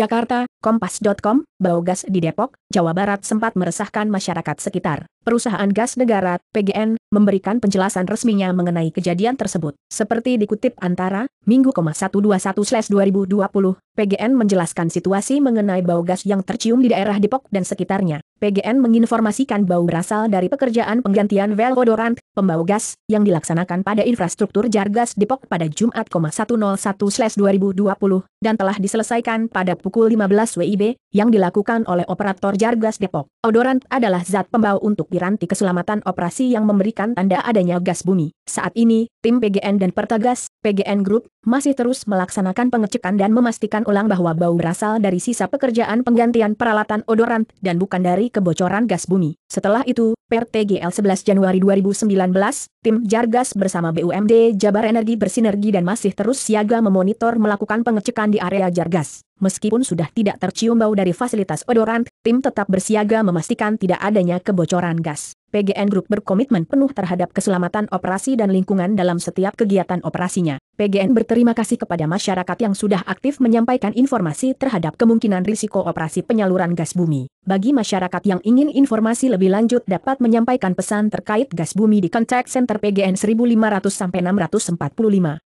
Jakarta, Kompas.com, Baugas di Depok, Jawa Barat sempat meresahkan masyarakat sekitar. Perusahaan Gas Negara, PGN, memberikan penjelasan resminya mengenai kejadian tersebut. Seperti dikutip antara, Minggu 121-2020, PGN menjelaskan situasi mengenai bau gas yang tercium di daerah Depok dan sekitarnya. PGN menginformasikan bau berasal dari pekerjaan penggantian velodorant pembau gas, yang dilaksanakan pada infrastruktur Jargas Depok pada Jumat 101-2020, dan telah diselesaikan pada pukul 15 WIB, yang dilakukan oleh operator Jargas Depok. Odorant adalah zat pembau untuk piranti keselamatan operasi yang memberikan tanda adanya gas bumi. Saat ini, tim PGN dan Pertagas, PGN Group, masih terus melaksanakan pengecekan dan memastikan ulang bahwa bau berasal dari sisa pekerjaan penggantian peralatan odorant dan bukan dari kebocoran gas bumi. Setelah itu, per TGL 11 Januari 2019, tim Jargas bersama BUMD Jabar Energi bersinergi dan masih terus siaga memonitor melakukan pengecekan di area Jargas meskipun sudah tidak tercium bau dari fasilitas odorant, tim tetap bersiaga memastikan tidak adanya kebocoran gas. PGN Group berkomitmen penuh terhadap keselamatan operasi dan lingkungan dalam setiap kegiatan operasinya. PGN berterima kasih kepada masyarakat yang sudah aktif menyampaikan informasi terhadap kemungkinan risiko operasi penyaluran gas bumi. Bagi masyarakat yang ingin informasi lebih lanjut dapat menyampaikan pesan terkait gas bumi di kontak center PGN 1500-645.